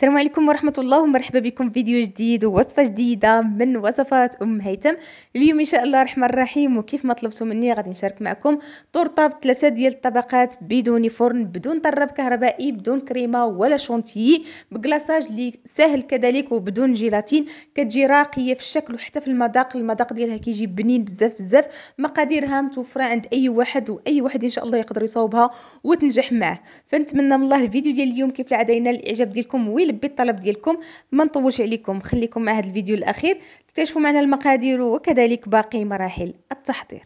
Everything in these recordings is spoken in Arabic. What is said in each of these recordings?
السلام عليكم ورحمة الله ومرحبا بكم في فيديو جديد ووصفة جديدة من وصفات أم هيثم اليوم إن شاء الله الرحمن الرحيم وكيف ما مني غادي نشارك معكم طرطة بثلاثة ديال الطبقات بدون فرن بدون طراب كهربائي بدون كريمة ولا شونتيي بكلاصاج اللي سهل كذلك وبدون جيلاتين كتجي راقية في الشكل وحتى في المذاق المذاق ديالها كيجي بنين بزاف بزاف مقاديرها متوفرة عند أي واحد وأي واحد إن شاء الله يقدر يصاوبها وتنجح معه فنتمنى من الله الفيديو ديال اليوم كيف العادة ينال الإعجاب ديالكم ويلا لبي الطلب ديالكم ما نطولش عليكم خليكم مع هذا الفيديو الاخير تكتشفوا معنا المقادير وكذلك باقي مراحل التحضير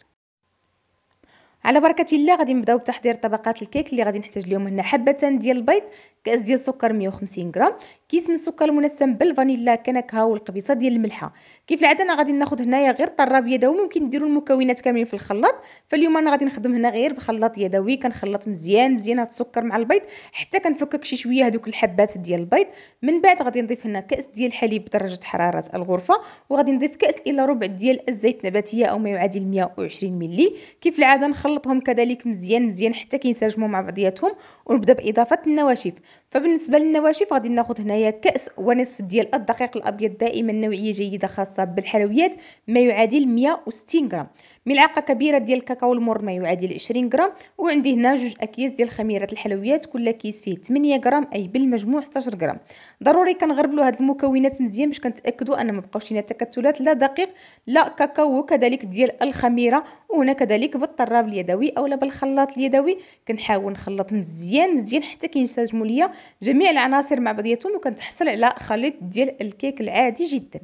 على بركه الله غادي نبداو بتحضير طبقات الكيك اللي غادي نحتاج لهم هنا حبتان ديال البيض كاس ديال السكر 150 غرام كيس من السكر المنسم بالفانيلا كنكهه والقبيصه ديال الملحه كيف العاده انا غادي ناخذ هنايا غير طراب يدوي ممكن ديروا المكونات كاملين في الخلاط فاليوم انا غادي نخدم هنا غير بخلاط يدوي كنخلط مزيان مزيان هاد السكر مع البيض حتى كنفكك شي شويه هذوك الحبات ديال البيض من بعد غادي نضيف هنا كاس ديال الحليب بدرجه حراره الغرفه وغادي نضيف كاس الى ربع ديال الزيت نباتيه او ما يعادل 120 ملي كيف العاده نخلطهم كذلك مزيان مزيان حتى كينسجموا مع بعضياتهم ونبدا باضافه النواشف فبالنسبه للنواشف غادي ناخذ هنايا كاس ونصف ديال الدقيق الابيض دائما نوعيه جيده خاصه بالحلويات ما يعادل 160 غرام ملعقه كبيره ديال الكاكاو المر ما يعادل 20 غرام وعندي هنا جوج اكياس ديال خميره الحلويات كل كيس فيه 8 غرام اي بالمجموع 16 غرام ضروري كنغربلوا هاد المكونات مزيان باش كنتاكدوا ان ما بقاوش لنا تكتلات لا دقيق لا كاكاو كذلك ديال الخميره وهنا كذلك بالطراب اليدوي اولا بالخلاط اليدوي كنحاول نخلط مزيان مزيان حتى كينسجموا ليا جميع العناصر مع بعضياتهم وكنتحصل على خليط ديال الكيك العادي جدا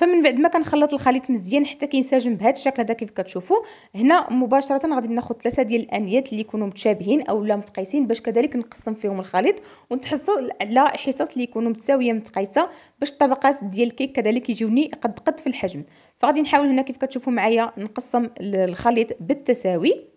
فمن بعد ما كنخلط الخليط مزيان حتى كينسجم بهذا الشكل هذا كيف كتشوفوا هنا مباشره غادي ناخذ ثلاثه ديال الانيات اللي يكونوا متشابهين اولا متقايسين باش كذلك نقسم فيهم الخليط ونتحصل على حصص اللي يكونوا متساويه متقايسه باش الطبقات ديال الكيك كذلك يجوني قد قد في الحجم فغادي نحاول هنا كيف كتشوفوا معايا نقسم الخليط بالتساوي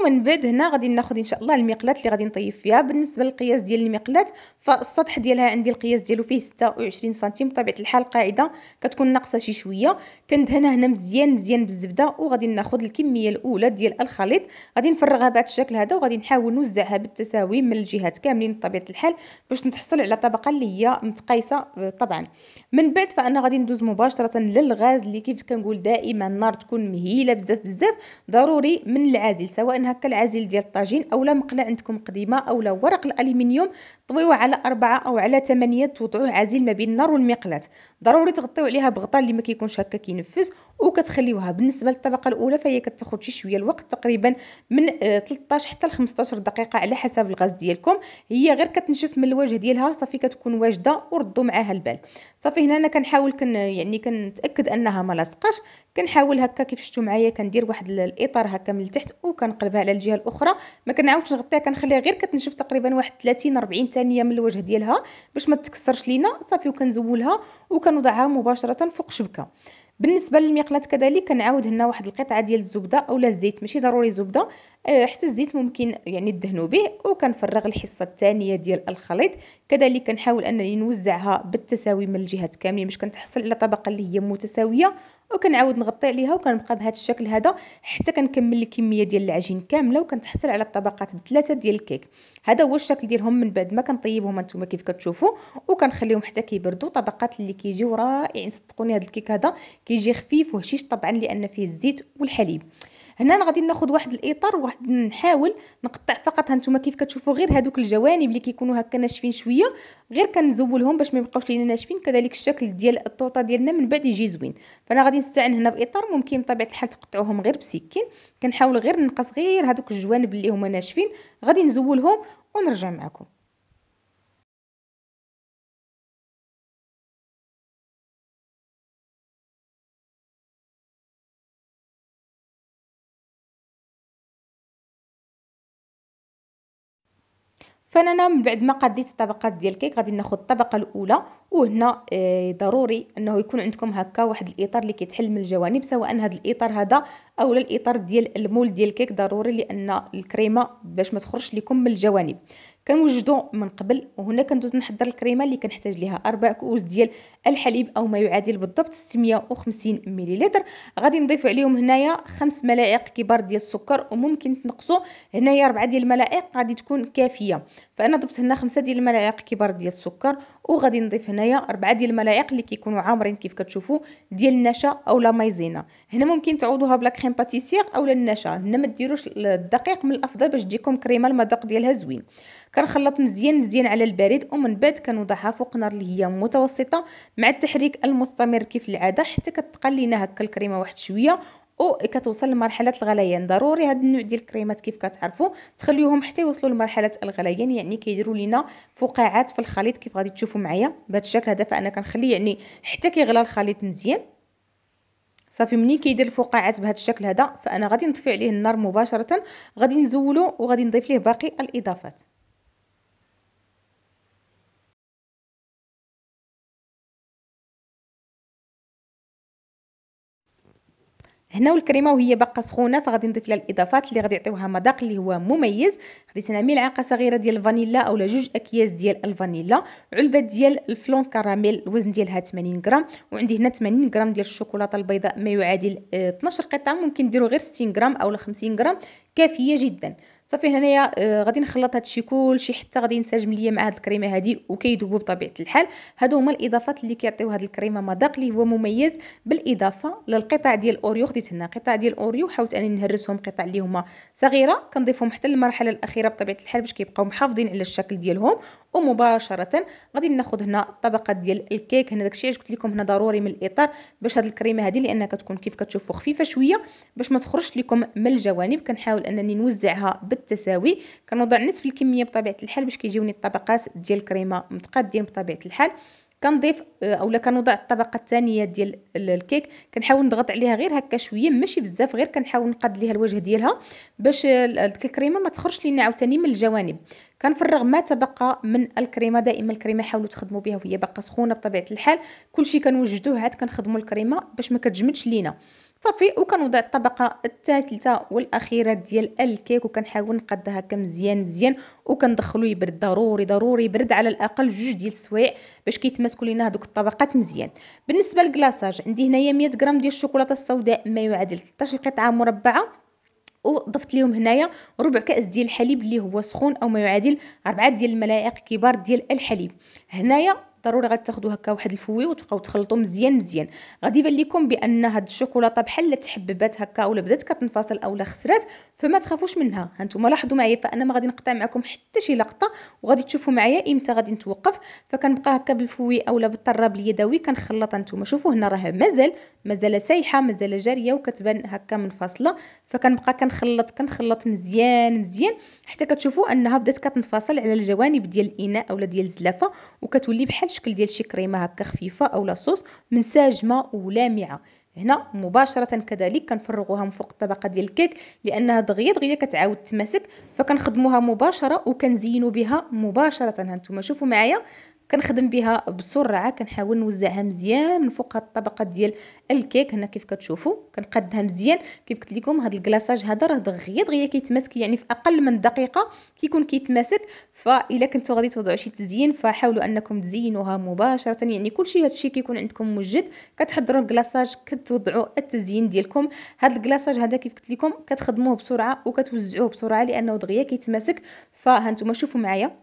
ومن بعد هنا غادي ناخذ ان شاء الله المقلات اللي غادي نطيب فيها بالنسبه للقياس ديال المقلات فالسطح ديالها عندي القياس ديالو فيه 26 سنتيم بطبيعه الحال قاعده كتكون ناقصه شي شويه كندهنها هنا مزيان مزيان بالزبده وغادي ناخذ الكميه الاولى ديال الخليط غادي نفرغها بهذا الشكل هذا وغادي نحاول نوزعها بالتساوي من الجهات كاملين بطبيعه الحال باش نتحصل على طبقه اللي هي متقيسه آه، طبعا من بعد فانا غادي ندوز مباشره للغاز اللي كيف كنقول دائما النار تكون مهيله بزاف بزاف ضروري من العازل سواء بان هكا العازل ديال الطاجين اولا مقله عندكم قديمه اولا ورق الالومنيوم طويوه على أربعة او على ثمانية توضعوه عازل ما بين النار والمقلاة ضروري تغطيو عليها بغطاء اللي ما كيكونش هكا كينفذ وكتخليوها بالنسبه للطبقه الاولى فهي كتاخد شي شويه الوقت تقريبا من 13 آه، حتى ل 15 دقيقه على حسب الغاز ديالكم هي غير كتنشف من الوجه ديالها صافي كتكون واجده وردوا معاها البال صافي هنا انا كنحاول كن يعني كنتاكد انها ما لاصقاش كنحاول هكا كيف شفتوا معايا كندير واحد الاطار هكا من التحت وكنقلب نقلبها على الجهه الاخرى ما كنعاودش نغطيها كنخليها غير كتنشف تقريبا واحد 30 40 ثانيه من الوجه ديالها باش ما تكسرش لينا صافي وكنزولها وكنوضعها مباشره فوق شبكه بالنسبه للمقلاة كذلك كنعاود هنا واحد القطعه ديال الزبده اولا الزيت ماشي ضروري زبده آه، حتى الزيت ممكن يعني تدهنوا به وكنفرغ الحصه الثانيه ديال الخليط كذلك كنحاول انني نوزعها بالتساوي من الجهات كاملين باش كنتحصل على طبقه اللي هي متساويه وكنعاود نغطي عليها وكنبقى بهذا الشكل هذا حتى كنكمل الكميه ديال العجين كامله وكنتحصل على الطبقات بثلاثه ديال الكيك هذا هو الشكل ديالهم من بعد ما كنطيبهم انتم كيف كتشوفوا وكنخليهم حتى كيبردوا طبقات اللي كيجيو رائعين صدقوني هذا الكيك هذا كيجي خفيف وهشيش طبعا لان فيه الزيت والحليب هنا غادي ناخذ واحد الاطار واحد نحاول نقطع فقط هانتوما كيف كتشوفوا غير هذوك الجوانب اللي كيكونوا هكا ناشفين شويه غير كنزولهم باش ما يبقاوش لينا ناشفين كذلك الشكل ديال الطوطه ديالنا من بعد يجي زوين فانا غادي نستعين هنا باطار ممكن بطبيعه الحال تقطعوهم غير بسكين كنحاول غير ننقص غير هذوك الجوانب اللي هما ناشفين غادي نزولهم ونرجع معكم فانا من بعد ما قديت الطبقات ديال الكيك غادي ناخذ الطبقه الاولى وهنا آه، ضروري انه يكون عندكم هكا واحد الاطار اللي كيتحل من الجوانب سواء هذا الاطار هذا او الاطار ديال المول ديال الكيك ضروري لان الكريمه باش ما تخرجش لكم من الجوانب كنوجدو من قبل وهنا كندوز نحضر الكريمه اللي كنحتاج ليها اربع كؤوس ديال الحليب او ما يعادل بالضبط 650 مليلتر غادي نضيف عليهم هنايا خمس ملاعق كبار ديال السكر وممكن تنقصوا هنايا اربعه ديال الملاعق غادي تكون كافيه فانا ضفت هنا خمسه ديال الملاعق كبار ديال السكر وغادي نضيف هنا هنايا اربعه ديال الملاعق اللي كيكونوا عامرين كيف كتشوفوا ديال النشا او لا مايزينا هنا ممكن تعوضوها بلا كريم باتيسير او النشا هنا ما ديروش الدقيق من الافضل باش تجيكم كريمه المذاق ديالها زوين كنخلط مزيان مزيان على البارد ومن بعد كنوضعها فوق نار اللي هي متوسطه مع التحريك المستمر كيف العاده حتى كتقلينا هكا الكريمه واحد شويه وكتوصل لمرحله الغليان ضروري هاد النوع ديال الكريمات كيف كتعرفوا تخليوهم حتى يوصلوا لمرحله الغليان يعني كيديروا لينا فقاعات في الخليط كيف غادي تشوفوا معايا بهذا الشكل هذا فانا كنخلي يعني حتى كيغلى الخليط مزيان صافي منين كيدير الفقاعات بهذا الشكل هذا فانا غادي نطفي عليه النار مباشره غادي نزولو وغادي نضيف ليه باقي الاضافات هنا والكريمه وهي باقه سخونه فغادي نضيف لها الاضافات اللي غادي يعطيوها مذاق اللي هو مميز خديت هنا ملعقه صغيره ديال الفانيلا اولا جوج اكياس ديال الفانيلا علبه ديال الفلون كراميل الوزن ديالها 80 غرام وعندي هنا 80 غرام ديال الشوكولاته البيضاء ما يعادل 12 قطعه ممكن ديروا غير 60 غرام اولا 50 غرام كافيه جدا صافي هنايا آه، غادي نخلط هادشي كلشي حتى غادي ينسجم ليا مع هاد الكريمه هادي وكيدوبو بطبيعه الحال هادو هما الاضافات اللي كيعطيو هاد الكريمه مذاق اللي هو مميز بالاضافه للقطع ديال الاوريو خديت هنا قطع ديال الاوريو حاولت انني نهرسهم قطع اللي هما صغيره كنضيفهم حتى للمرحله الاخيره بطبيعه الحال باش كيبقاو محافظين على الشكل ديالهم ومباشره غادي ناخذ هنا طبقه ديال الكيك هنا داكشي علاش قلت لكم هنا ضروري من الاطار باش هاد الكريمه هذه لانها كتكون كيف كتشوفوا خفيفه شويه باش ما تخرجش لكم من الجوانب كنحاول انني نوزعها بالتساوي كنوضع نصف الكميه بطبيعه الحال باش كيجيوني الطبقات ديال الكريمه متقادين بطبيعه الحال كنضيف اولا آه، كنوضع الطبقه الثانيه ديال الكيك كنحاول نضغط عليها غير هكا شويه ماشي بزاف غير كنحاول نقاد ليها الوجه ديالها باش الكريمه ما تخرجش لينا عاوتاني من الجوانب كنفرغ ما تبقى من الكريمه دائما الكريمه حاولوا تخدموا بها وهي باقا سخونه بطبيعه الحال كلشي كنوجدوه عاد كنخدموا الكريمه باش ما كتجمدش لينا صافي وكنوضع الطبقه الثالثه والاخيره ديال الكيك وكنحاول نقدها هكا مزيان مزيان وكندخلو يبرد ضروري ضروري يبرد على الاقل جوج ديال السوايع باش كيتماسكوا لينا هذوك الطبقات مزيان بالنسبه للكلاصاج عندي هنايا 100 غرام ديال الشوكولاته السوداء ما يعادل 13 قطعه مربعه وضفت لهم هنايا ربع كاس ديال الحليب اللي هو سخون او ما يعادل 4 ديال الملاعق كبار ديال الحليب هنايا ضروري غتاخذوا هكا واحد الفوي وتبقاو تخلطوا مزيان مزيان غادي يبان لكم بان هاد الشوكولاته بحال لا تحببات هكا ولا بدات كتنفصل اولا خسرات فما تخافوش منها هانتوما لاحظوا معايا فانا ما غادي نقطع معكم حتى شي لقطه وغادي تشوفوا معايا امتى غادي نتوقف فكنبقى هكا بالفوي اولا بالطراب اليدوي كنخلط هانتوما شوفوا هنا راه مازال مازال سايحه مازال جاريه وكتبان هكا منفصله فكنبقى كنخلط كنخلط مزيان مزيان حتى كتشوفوا انها بدات كتنفصل على الجوانب ديال الاناء اولا ديال الزلافه وكتولي بحال الشكل ديال شي كريمه هكا خفيفه اولا صوص منسجمه ولامعه هنا مباشره كذلك كنفرغوها من فوق الطبقه ديال الكيك لانها دغيا دغيا كتعاود تماسك فكنخدموها مباشره وكنزينوا بها مباشره هانتوما شوفوا معايا كنخدم بها بسرعه كنحاول نوزعها مزيان من فوق هاد الطبقه ديال الكيك هنا كيف كتشوفوا كنقادها مزيان كيف قلت لكم هاد الكلاصاج هذا راه دغيا دغيا كيتماسك يعني في اقل من دقيقه كيكون كيتماسك فالا كنتو غادي توضعوا شي تزيين فحاولوا انكم تزينوها مباشره يعني كلشي هادشي كيكون عندكم موجد كتحضروا الكلاصاج كتوضعوا التزيين ديالكم هاد الكلاصاج هذا كيف قلت لكم كتخدموه بسرعه وكتوزعوه بسرعه لانه دغيا كيتماسك فهانتوما شوفوا معايا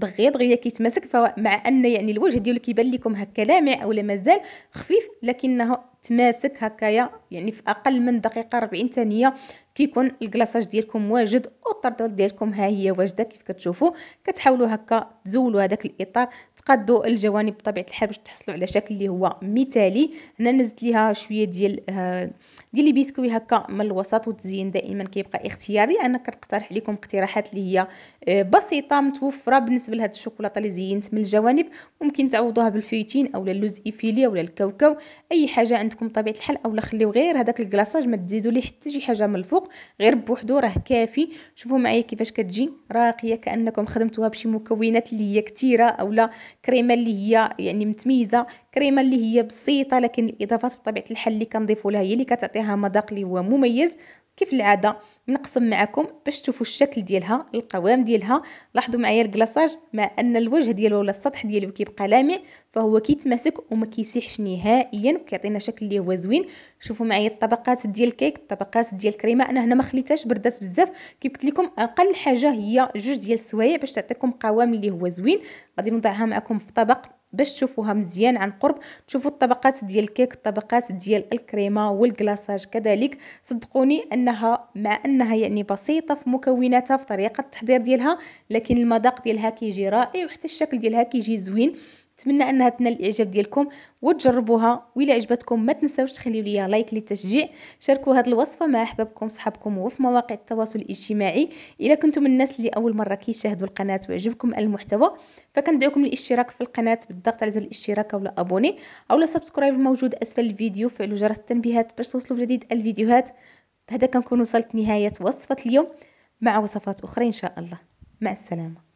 دغيا دغيا كيتماسك فمع ان يعني الوجه ديالو كيبان لكم هكا لامع اولا مازال خفيف لكنه تماسك هكايا يعني في اقل من دقيقه 40 ثانيه كيكون الكلاصاج ديالكم واجد والطردول ديالكم ها هي واجده كيف كتشوفوا كتحاولوا هكا تزولوا هذاك الاطار تقادوا الجوانب بطبيعه الحال باش تحصلوا على شكل اللي هو مثالي هنا نزلت ليها شويه ديال آه، ديال لي بيسكوي هكا من الوسط والتزيين دائما كيبقى اختياري انا كنقترح لكم اقتراحات اللي هي آه، بسيطه متوفره بالنسبه لهاد الشوكولاته اللي زينت من الجوانب ممكن تعوضوها بالفيتين اولا اللوز ايفيليا اولا الكاوكاو اي حاجه عندكم بطبيعه الحال اولا خليو غير هذاك الكلاصاج ما تزيدوا ليه حتى شي حاجه من الفوق غير بوحدو راه كافي شوفوا معايا كيفاش كتجي راقيه كانكم خدمتوها بشي مكونات اللي هي كثيره اولا كريمه اللي هي يعني متميزه كريمه اللي هي بسيطه لكن الاضافات بطبيعه الحال اللي كنضيفوا لها هي اللي كتعطيها مذاق اللي هو مميز كيف العاده نقسم معكم باش تشوفوا الشكل ديالها القوام ديالها لاحظوا معايا الكلاصاج مع ان الوجه ديالو ولا السطح ديالو كيبقى لامع فهو كيتماسك وما كيسيحش نهائيا وكيعطينا شكل اللي هو زوين شوفوا معايا الطبقات ديال الكيك الطبقات ديال الكريمه انا هنا ما خليتهاش بردات بزاف كيف قلت لكم اقل حاجه هي جوج ديال السوايع باش تعطيكم قوام اللي هو زوين غادي نوضعها معكم في طبق باش تشوفوها مزيان عن قرب تشوفوا الطبقات ديال الكيك الطبقات ديال الكريمه والكلاصاج كذلك صدقوني انها مع انها يعني بسيطه في مكوناتها في طريقه التحضير ديالها لكن المذاق ديالها كيجي رائع وحتى الشكل ديالها كيجي زوين نتمنى انها تنال الاعجاب ديالكم وتجربوها وإلا عجبتكم ما تنساوش تخليو ليا لايك للتشجيع شاركوا هذه الوصفه مع احبابكم صحابكم وفي مواقع التواصل الاجتماعي الى كنتم من الناس اللي اول مره كيشاهدوا القناه وعجبكم المحتوى فكندعوكم للاشتراك في القناه بالضغط على زر الاشتراك ولا ابوني لا سبسكرايب الموجود اسفل الفيديو فعلوا جرس التنبيهات باش توصلوا بجديد الفيديوهات بهذا كنكون وصلت نهايه وصفه اليوم مع وصفات اخرى ان شاء الله مع السلامه